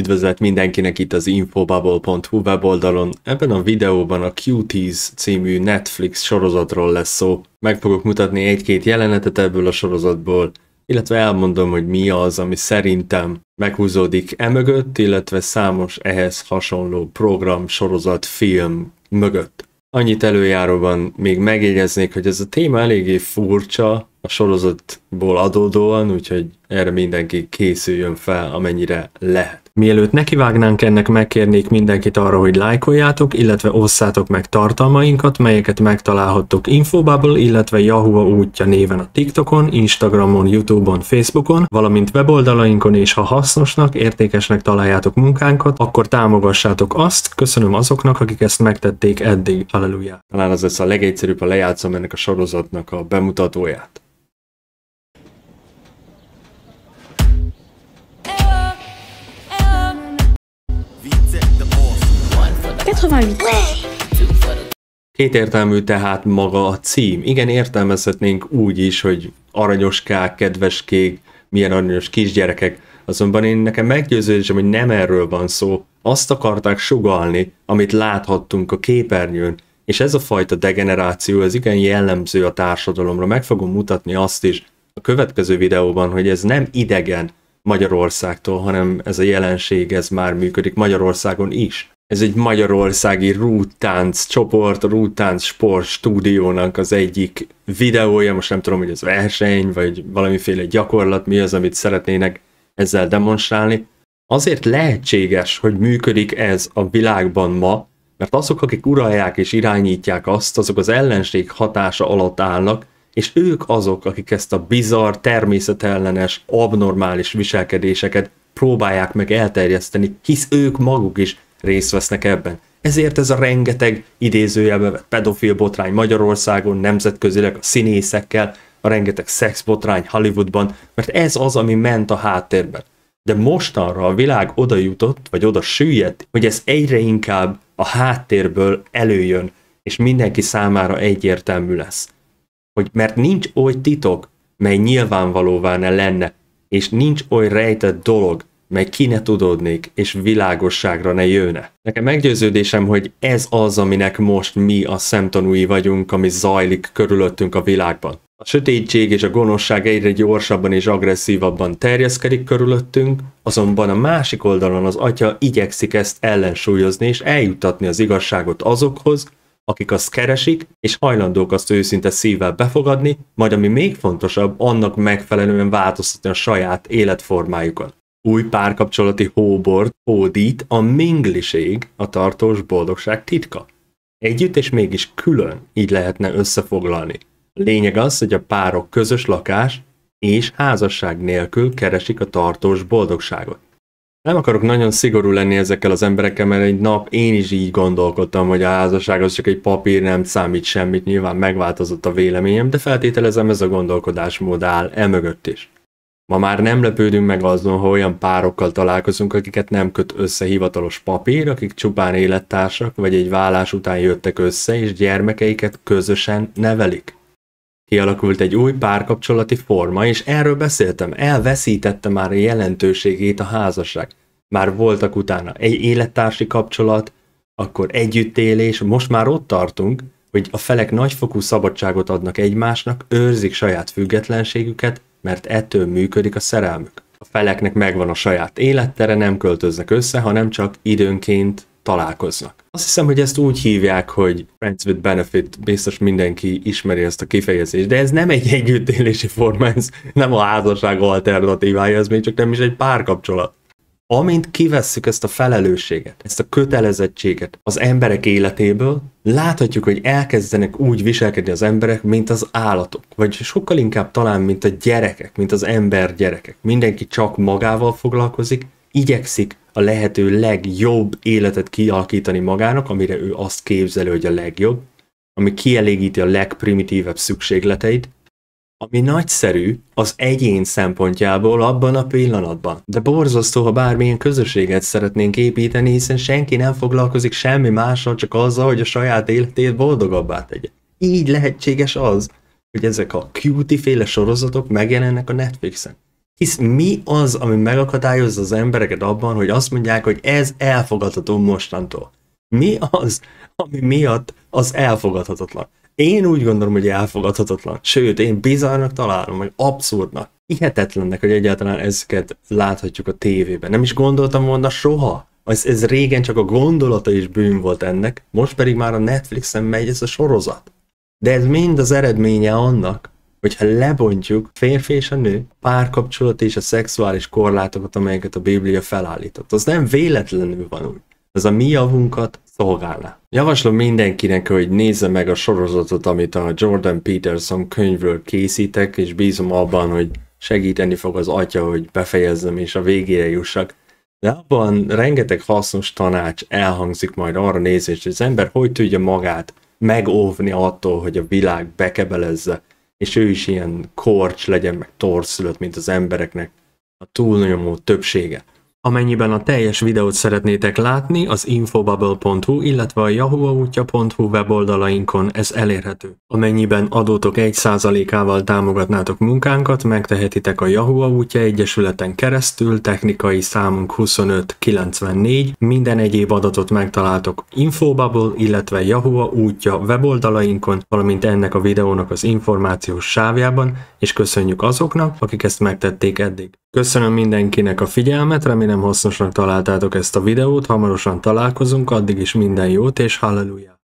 Üdvözlet mindenkinek itt az infobubble.hu weboldalon. Ebben a videóban a Cuties című Netflix sorozatról lesz szó. Meg fogok mutatni egy-két jelenetet ebből a sorozatból, illetve elmondom, hogy mi az, ami szerintem meghúzódik emögött, illetve számos ehhez hasonló program, sorozat, film mögött. Annyit előjáróban még megjegyeznék, hogy ez a téma eléggé furcsa, a sorozatból adódóan, úgyhogy erre mindenki készüljön fel, amennyire lehet. Mielőtt nekivágnánk ennek, megkérnék mindenkit arra, hogy lájkoljátok, illetve osszátok meg tartalmainkat, melyeket megtalálhattok Infobubble, illetve Yahoo útja néven a TikTokon, Instagramon, Youtube-on, Facebookon, valamint weboldalainkon, és ha hasznosnak, értékesnek találjátok munkánkat, akkor támogassátok azt, köszönöm azoknak, akik ezt megtették eddig. Halleluja! Talán az lesz a legegyszerűbb, a lejátszom ennek a sorozatnak a bemutatóját. 88. értelmű tehát maga a cím. Igen, értelmezhetnénk úgy is, hogy aranyoskák, kedveskék, milyen aranyos kisgyerekek, azonban én nekem meggyőződésem, hogy nem erről van szó. Azt akarták sugalni, amit láthattunk a képernyőn, és ez a fajta degeneráció, ez igen jellemző a társadalomra. Meg fogom mutatni azt is a következő videóban, hogy ez nem idegen Magyarországtól, hanem ez a jelenség, ez már működik Magyarországon is. Ez egy magyarországi rúttánc csoport, a rútánc sport stúdiónak az egyik videója, most nem tudom, hogy ez verseny, vagy valamiféle gyakorlat, mi az, amit szeretnének ezzel demonstrálni. Azért lehetséges, hogy működik ez a világban ma, mert azok, akik uralják és irányítják azt, azok az ellenség hatása alatt állnak, és ők azok, akik ezt a bizarr, természetellenes, abnormális viselkedéseket próbálják meg elterjeszteni, hisz ők maguk is részt vesznek ebben. Ezért ez a rengeteg idézőjelbe vett pedofil botrány Magyarországon, nemzetközileg a színészekkel, a rengeteg szexbotrány Hollywoodban, mert ez az, ami ment a háttérben. De mostanra a világ oda jutott, vagy oda süllyedt, hogy ez egyre inkább a háttérből előjön, és mindenki számára egyértelmű lesz. Hogy mert nincs oly titok, mely nyilvánvalóvá ne lenne, és nincs oly rejtett dolog, meg ki ne tudodnék, és világosságra ne jönne. Nekem meggyőződésem, hogy ez az, aminek most mi a szemtanúi vagyunk, ami zajlik körülöttünk a világban. A sötétség és a gonoszság egyre gyorsabban és agresszívabban terjeszkedik körülöttünk, azonban a másik oldalon az atya igyekszik ezt ellensúlyozni és eljutatni az igazságot azokhoz, akik azt keresik, és hajlandók azt őszinte szívvel befogadni, majd ami még fontosabb, annak megfelelően változtatni a saját életformájukon új párkapcsolati hóbort hódít a mingliség, a tartós boldogság titka. Együtt és mégis külön így lehetne összefoglalni. A lényeg az, hogy a párok közös lakás és házasság nélkül keresik a tartós boldogságot. Nem akarok nagyon szigorú lenni ezekkel az emberekkel, mert egy nap én is így gondolkodtam, hogy a házasság az csak egy papír, nem számít semmit, nyilván megváltozott a véleményem, de feltételezem ez a gondolkodásmód áll emögött is. Ma már nem lepődünk meg azon, ha olyan párokkal találkozunk, akiket nem köt össze hivatalos papír, akik csupán élettársak vagy egy vállás után jöttek össze, és gyermekeiket közösen nevelik. Kialakult egy új párkapcsolati forma, és erről beszéltem, elveszítette már a jelentőségét a házasság. Már voltak utána egy élettársi kapcsolat, akkor együttélés, most már ott tartunk, hogy a felek nagyfokú szabadságot adnak egymásnak, őrzik saját függetlenségüket, mert ettől működik a szerelmük. A feleknek megvan a saját élettere, nem költöznek össze, hanem csak időnként találkoznak. Azt hiszem, hogy ezt úgy hívják, hogy Friends with Benefit, biztos mindenki ismeri ezt a kifejezést, de ez nem egy együttélési forma, ez nem a házasság alternatívája, ez még csak nem is egy párkapcsolat amint kivesszük ezt a felelősséget, ezt a kötelezettséget az emberek életéből, láthatjuk, hogy elkezdenek úgy viselkedni az emberek, mint az állatok. Vagy sokkal inkább talán, mint a gyerekek, mint az ember gyerekek. Mindenki csak magával foglalkozik, igyekszik a lehető legjobb életet kialakítani magának, amire ő azt képzeli, hogy a legjobb, ami kielégíti a legprimitívebb szükségleteit, ami nagyszerű az egyén szempontjából abban a pillanatban. De borzasztó, ha bármilyen közösséget szeretnénk építeni, hiszen senki nem foglalkozik semmi mással, csak azzal, hogy a saját életét boldogabbá tegye. Így lehetséges az, hogy ezek a cutie féle sorozatok megjelennek a Netflixen. Hisz mi az, ami megakadályozza az embereket abban, hogy azt mondják, hogy ez elfogadható mostantól? Mi az, ami miatt az elfogadhatatlan? Én úgy gondolom, hogy elfogadhatatlan. Sőt, én bizarnak találom, hogy abszurdnak. Hihetetlennek, hogy egyáltalán ezeket láthatjuk a tévében. Nem is gondoltam volna soha. Ez, ez régen csak a gondolata is bűn volt ennek, most pedig már a Netflixen megy ez a sorozat. De ez mind az eredménye annak, hogyha lebontjuk férfi és a nő párkapcsolat és a szexuális korlátokat, amelyeket a Biblia felállított. Az nem véletlenül van úgy. Ez a mi javunkat szolgálna. Javaslom mindenkinek, hogy nézze meg a sorozatot, amit a Jordan Peterson könyvről készítek, és bízom abban, hogy segíteni fog az atya, hogy befejezzem és a végére jussak. De abban rengeteg hasznos tanács elhangzik majd arra nézést, hogy az ember hogy tudja magát megóvni attól, hogy a világ bekebelezze, és ő is ilyen korcs legyen, meg torszülött, mint az embereknek a túlnyomó többsége. Amennyiben a teljes videót szeretnétek látni, az infobubble.hu, illetve a jahuaútja.hu weboldalainkon ez elérhető. Amennyiben adótok 1%-ával támogatnátok munkánkat, megtehetitek a Yahoo útja egyesületen keresztül, technikai számunk 2594, minden egyéb adatot megtaláltok infobubble, illetve Yahoo útja weboldalainkon, valamint ennek a videónak az információs sávjában, és köszönjük azoknak, akik ezt megtették eddig. Köszönöm mindenkinek a figyelmet, remélem hasznosnak találtátok ezt a videót, hamarosan találkozunk, addig is minden jót és halleluja!